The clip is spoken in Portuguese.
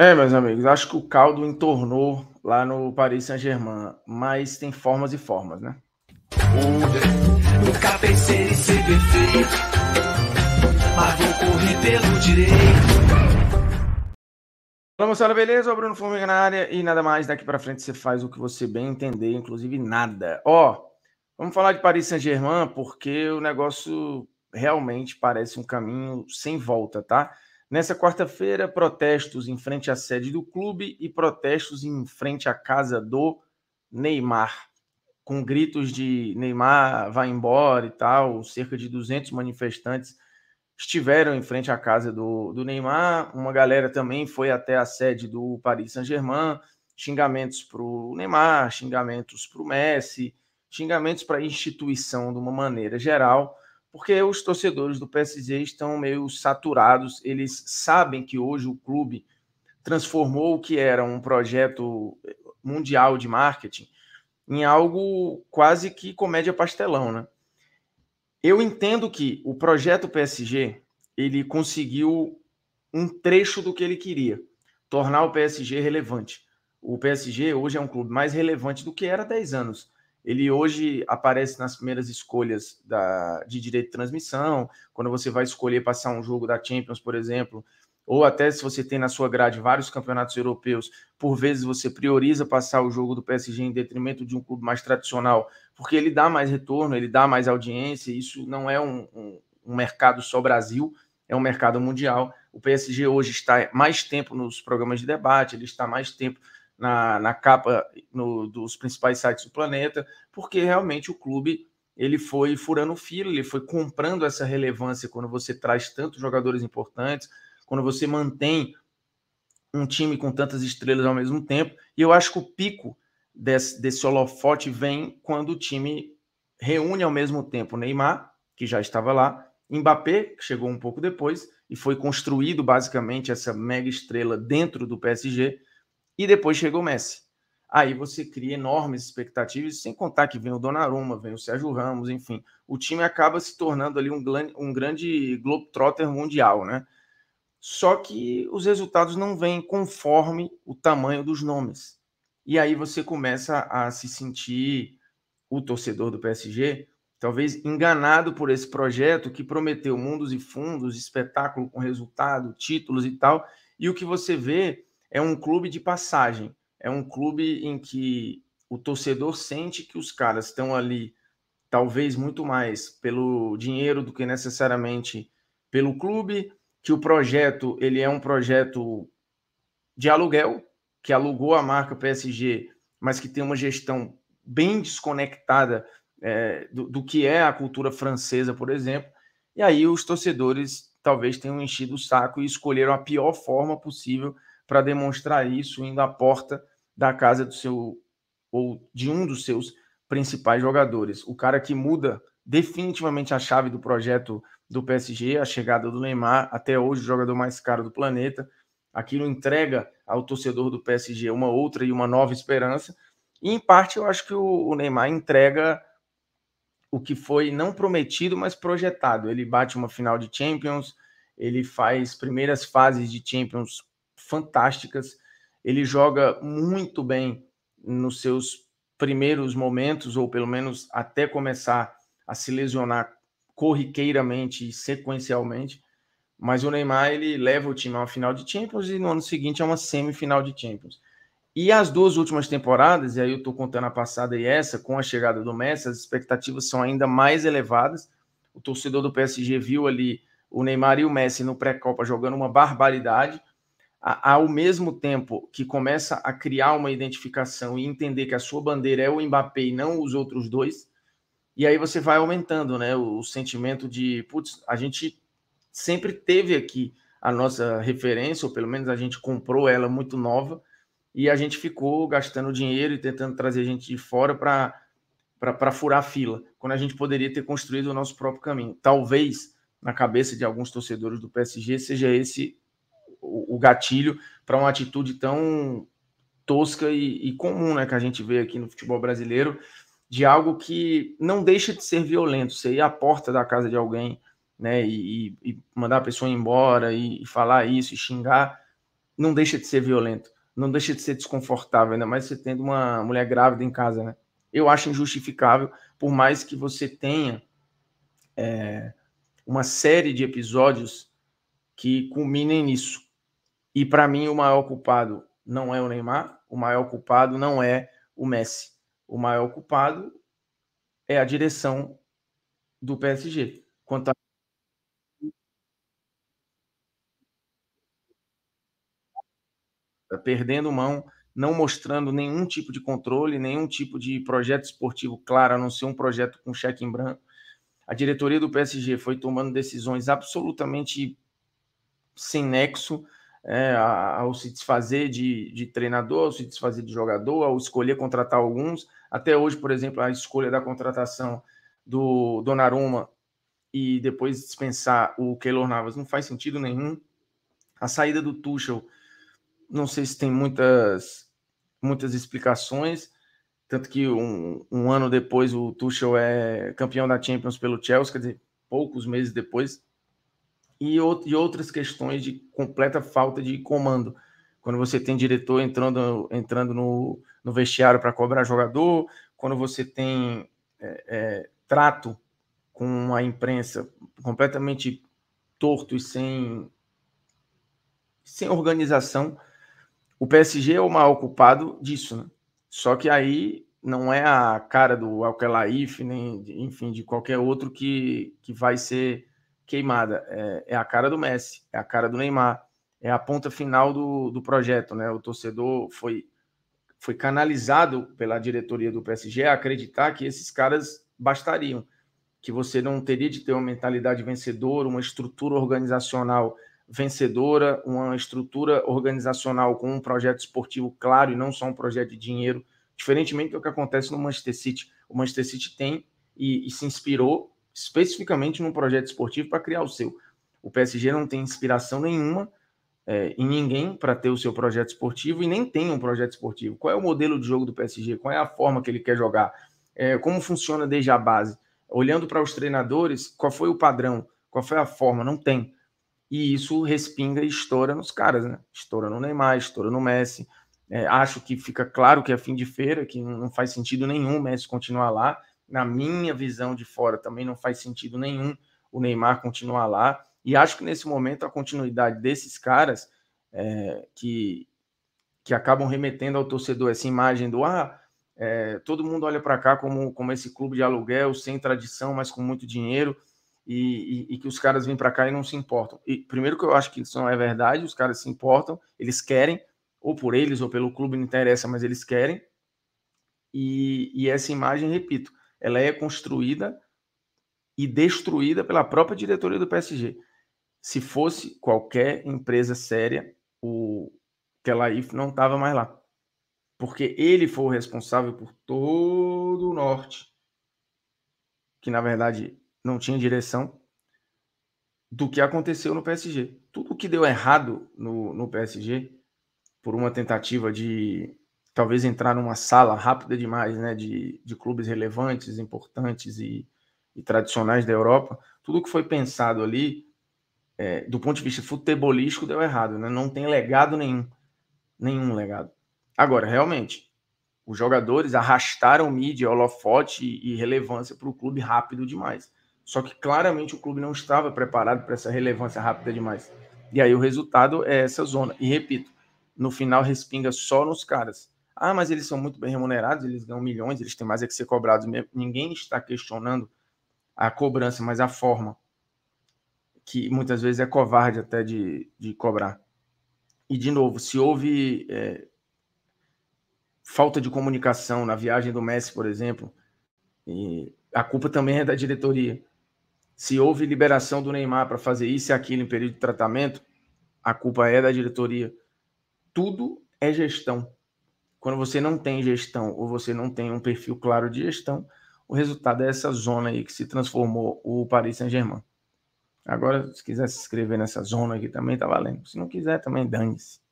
É, meus amigos, acho que o caldo entornou lá no Paris Saint-Germain, mas tem formas e formas, né? Nunca pensei em ser perfeito, mas vou correr pelo direito. Olá, moçada, beleza? O Bruno Formiga na área e nada mais. Daqui para frente você faz o que você bem entender, inclusive nada. Ó, vamos falar de Paris Saint-Germain porque o negócio realmente parece um caminho sem volta, tá? Nessa quarta-feira, protestos em frente à sede do clube e protestos em frente à casa do Neymar, com gritos de Neymar vai embora e tal. Cerca de 200 manifestantes estiveram em frente à casa do, do Neymar. Uma galera também foi até a sede do Paris Saint-Germain. Xingamentos para o Neymar, xingamentos para o Messi, xingamentos para a instituição de uma maneira geral porque os torcedores do PSG estão meio saturados. Eles sabem que hoje o clube transformou o que era um projeto eh, mundial de marketing em algo quase que comédia pastelão, né? Eu entendo que o projeto PSG ele conseguiu um trecho do que ele queria, tornar o PSG relevante. O PSG hoje é um clube mais relevante do que era há 10 anos ele hoje aparece nas primeiras escolhas da, de direito de transmissão, quando você vai escolher passar um jogo da Champions, por exemplo, ou até se você tem na sua grade vários campeonatos europeus, por vezes você prioriza passar o jogo do PSG em detrimento de um clube mais tradicional, porque ele dá mais retorno, ele dá mais audiência, isso não é um, um, um mercado só Brasil, é um mercado mundial. O PSG hoje está mais tempo nos programas de debate, ele está mais tempo na, na capa no, dos principais sites do planeta, porque realmente o clube ele foi furando fila, ele foi comprando essa relevância quando você traz tantos jogadores importantes, quando você mantém um time com tantas estrelas ao mesmo tempo. E eu acho que o pico desse, desse holofote vem quando o time reúne ao mesmo tempo Neymar, que já estava lá, Mbappé, que chegou um pouco depois, e foi construído basicamente essa mega estrela dentro do PSG, e depois chegou o Messi. Aí você cria enormes expectativas, sem contar que vem o Donnarumma, vem o Sérgio Ramos, enfim. O time acaba se tornando ali um, um grande globetrotter mundial, né? Só que os resultados não vêm conforme o tamanho dos nomes. E aí você começa a se sentir o torcedor do PSG, talvez enganado por esse projeto que prometeu mundos e fundos, espetáculo com resultado, títulos e tal. E o que você vê é um clube de passagem, é um clube em que o torcedor sente que os caras estão ali talvez muito mais pelo dinheiro do que necessariamente pelo clube, que o projeto ele é um projeto de aluguel, que alugou a marca PSG, mas que tem uma gestão bem desconectada é, do, do que é a cultura francesa, por exemplo. E aí os torcedores talvez tenham enchido o saco e escolheram a pior forma possível para demonstrar isso indo à porta da casa do seu ou de um dos seus principais jogadores. O cara que muda definitivamente a chave do projeto do PSG, a chegada do Neymar, até hoje o jogador mais caro do planeta. Aquilo entrega ao torcedor do PSG uma outra e uma nova esperança. E em parte eu acho que o Neymar entrega o que foi não prometido, mas projetado. Ele bate uma final de Champions, ele faz primeiras fases de Champions fantásticas. Ele joga muito bem nos seus primeiros momentos, ou pelo menos até começar a se lesionar corriqueiramente e sequencialmente. Mas o Neymar ele leva o time a uma final de Champions e no ano seguinte a uma semifinal de Champions. E as duas últimas temporadas, e aí eu estou contando a passada e essa, com a chegada do Messi, as expectativas são ainda mais elevadas. O torcedor do PSG viu ali o Neymar e o Messi no pré-copa jogando uma barbaridade ao mesmo tempo que começa a criar uma identificação e entender que a sua bandeira é o Mbappé e não os outros dois, e aí você vai aumentando, né? O, o sentimento de, putz, a gente sempre teve aqui a nossa referência, ou pelo menos a gente comprou ela muito nova, e a gente ficou gastando dinheiro e tentando trazer gente de fora para furar a fila, quando a gente poderia ter construído o nosso próprio caminho. Talvez, na cabeça de alguns torcedores do PSG, seja esse o, o gatilho para uma atitude tão tosca e, e, comum, né, que a gente vê aqui no futebol brasileiro, de algo que não deixa de ser violento, você ir à porta da casa de alguém, né, e, e mandar a pessoa embora e, e, falar isso e xingar, não deixa de ser violento, não deixa de ser desconfortável, ainda mais você tendo uma mulher grávida em casa, né. Eu acho injustificável, por mais que você tenha é, uma série de episódios que culminem nisso. E para mim, o maior culpado não é o Neymar, o maior culpado não é o Messi. O maior culpado é a direção do PSG. Quanto a... Perdendo mão, não mostrando nenhum tipo de controle, nenhum tipo de projeto esportivo claro, a não ser um projeto com cheque em branco. A diretoria do PSG foi tomando decisões absolutamente sem nexo, é, ao se desfazer de, de treinador, ao se desfazer de jogador, ao escolher contratar alguns. Até hoje, por exemplo, a escolha da contratação do Donnarumma e depois dispensar o Keylor Navas não faz sentido nenhum. A saída do Tuchel, não sei se tem muitas, muitas explicações, tanto que um, um ano depois o Tuchel é campeão da Champions pelo Chelsea, quer dizer, poucos meses depois, e, e outras questões de completa falta de comando. Quando você tem diretor entrando, entrando no, no vestiário para cobrar jogador, quando você tem é, é, trato com a imprensa completamente torto e sem, sem organização, o PSG é o maior culpado disso, né? Só que aí não é a cara do Alcalaif, nem enfim, de qualquer outro que, que vai ser queimada. É, é, a cara do Messi, é a cara do Neymar, é a ponta final do, do projeto, né? O torcedor foi, foi canalizado pela diretoria do PSG a acreditar que esses caras bastariam, que você não teria de ter uma mentalidade vencedora, uma estrutura organizacional vencedora, uma estrutura organizacional com um projeto esportivo claro e não só um projeto de dinheiro, diferentemente do que acontece no Manchester City. O Manchester City tem e, e se inspirou especificamente num projeto esportivo para criar o seu. O PSG não tem inspiração nenhuma é, em ninguém para ter o seu projeto esportivo e nem tem um projeto esportivo. Qual é o modelo de jogo do PSG? Qual é a forma que ele quer jogar? É, como funciona desde a base? Olhando para os treinadores, qual foi o padrão? Qual foi a forma? Não tem. E isso respinga e estoura nos caras, né? Estoura no Neymar, estoura no Messi. É, acho que fica claro que é fim de feira, que não faz sentido nenhum o Messi continuar lá na minha visão de fora, também não faz sentido nenhum o Neymar continuar lá. E acho que nesse momento a continuidade desses caras é, que, que acabam remetendo ao torcedor essa imagem do ah, é, todo mundo olha para cá como, como esse clube de aluguel, sem tradição, mas com muito dinheiro, e, e, e que os caras vêm para cá e não se importam. E primeiro que eu acho que isso não é verdade, os caras se importam, eles querem, ou por eles ou pelo clube, não interessa, mas eles querem. E, e essa imagem, repito, ela é construída e destruída pela própria diretoria do PSG. Se fosse qualquer empresa séria, o Kelaif não estava mais lá. Porque ele foi o responsável por todo o norte, que na verdade não tinha direção, do que aconteceu no PSG. Tudo que deu errado no, no PSG, por uma tentativa de talvez entrar numa sala rápida demais, né, de, de clubes relevantes, importantes e, e tradicionais da Europa, tudo que foi pensado ali, é, do ponto de vista futebolístico, deu errado, né? Não tem legado nenhum, nenhum legado. Agora, realmente, os jogadores arrastaram mídia, holofote e, e relevância para o clube rápido demais. Só que claramente o clube não estava preparado para essa relevância rápida demais. E aí o resultado é essa zona. E repito, no final respinga só nos caras. Ah, mas eles são muito bem remunerados, eles ganham milhões, eles têm mais é que ser cobrados Ninguém está questionando a cobrança, mas a forma, que muitas vezes é covarde até de, de cobrar. E, de novo, se houve é, falta de comunicação na viagem do Messi, por exemplo, a culpa também é da diretoria. Se houve liberação do Neymar para fazer isso e aquilo em período de tratamento, a culpa é da diretoria. Tudo é gestão. Quando você não tem gestão ou você não tem um perfil claro de gestão, o resultado é essa zona aí que se transformou o Paris Saint-Germain. Agora, se quiser se inscrever nessa zona aqui também, tá valendo. Se não quiser, também dane-se.